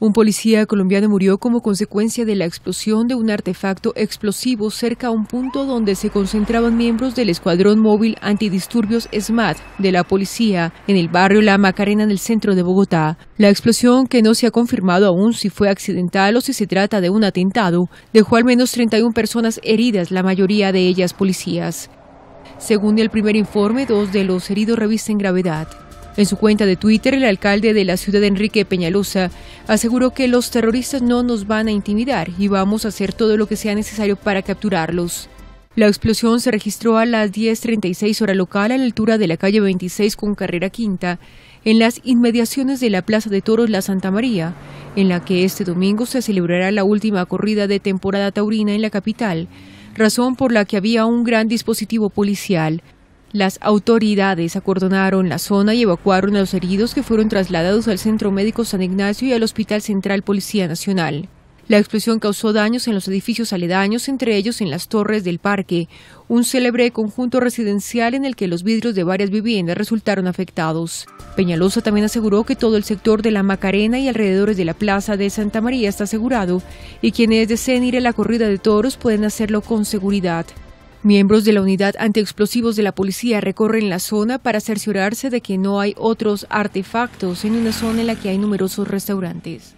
Un policía colombiano murió como consecuencia de la explosión de un artefacto explosivo cerca a un punto donde se concentraban miembros del Escuadrón Móvil Antidisturbios SMAT de la policía en el barrio La Macarena en el centro de Bogotá. La explosión, que no se ha confirmado aún si fue accidental o si se trata de un atentado, dejó al menos 31 personas heridas, la mayoría de ellas policías. Según el primer informe, dos de los heridos revisten gravedad. En su cuenta de Twitter, el alcalde de la ciudad, Enrique Peñalosa, aseguró que los terroristas no nos van a intimidar y vamos a hacer todo lo que sea necesario para capturarlos. La explosión se registró a las 10.36 hora local a la altura de la calle 26 con carrera quinta, en las inmediaciones de la Plaza de Toros La Santa María, en la que este domingo se celebrará la última corrida de temporada taurina en la capital, razón por la que había un gran dispositivo policial. Las autoridades acordonaron la zona y evacuaron a los heridos que fueron trasladados al Centro Médico San Ignacio y al Hospital Central Policía Nacional. La explosión causó daños en los edificios aledaños, entre ellos en las torres del parque, un célebre conjunto residencial en el que los vidrios de varias viviendas resultaron afectados. Peñalosa también aseguró que todo el sector de la Macarena y alrededores de la Plaza de Santa María está asegurado y quienes deseen ir a la corrida de toros pueden hacerlo con seguridad. Miembros de la unidad antiexplosivos de la policía recorren la zona para cerciorarse de que no hay otros artefactos en una zona en la que hay numerosos restaurantes.